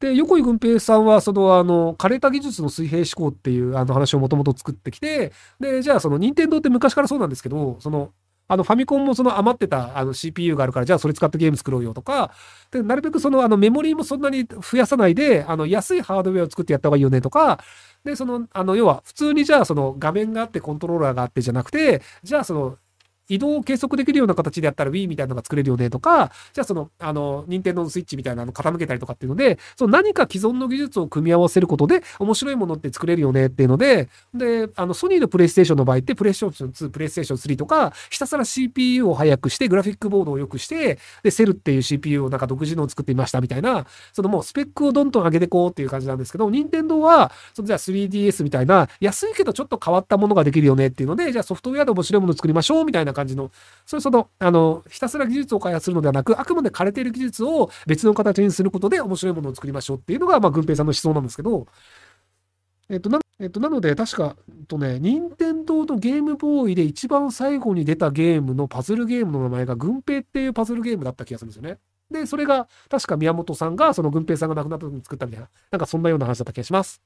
で、横井軍平さんは、その、あの、枯れた技術の水平思考っていうあの話をもともと作ってきて、で、じゃあ、その、任天堂って昔からそうなんですけど、その、あの、ファミコンもその余ってたあの CPU があるから、じゃあそれ使ってゲーム作ろうよとか、で、なるべくそのあのメモリーもそんなに増やさないで、あの、安いハードウェアを作ってやった方がいいよねとか、で、その、あの、要は、普通にじゃあその画面があってコントローラーがあってじゃなくて、じゃあその、移動を計測できるような形でやったら Wii みたいなのが作れるよねとか、じゃあその、あの、任天堂のスイッチみたいなの傾けたりとかっていうので、その何か既存の技術を組み合わせることで面白いものって作れるよねっていうので、で、あの、ソニーのプレイステーションの場合って、プレイステーション2、プレイステーション3とか、ひたすら CPU を速くして、グラフィックボードを良くして、で、セルっていう CPU をなんか独自のを作ってみましたみたいな、そのもうスペックをどんどん上げてこうっていう感じなんですけど、任天堂は、そのじゃあ 3DS みたいな、安いけどちょっと変わったものができるよねっていうので、じゃあソフトウェアで面白いもの作りましょうみたいな感じの、そういうその、あの、ひたすら技術を開発するのではなく、あくまで枯れている技術を別の形にすることで面白いものを作りましょうっていうのが、まあ、軍平さんの思想なんですけど、えっと、な、えっと、なので、確か、とね、任天堂のゲームボーイで一番最後に出たゲームのパズルゲームの名前が、軍平っていうパズルゲームだった気がするんですよね。で、それが、確か宮本さんが、その軍平さんが亡くなった時に作ったみたいな、なんかそんなような話だった気がします。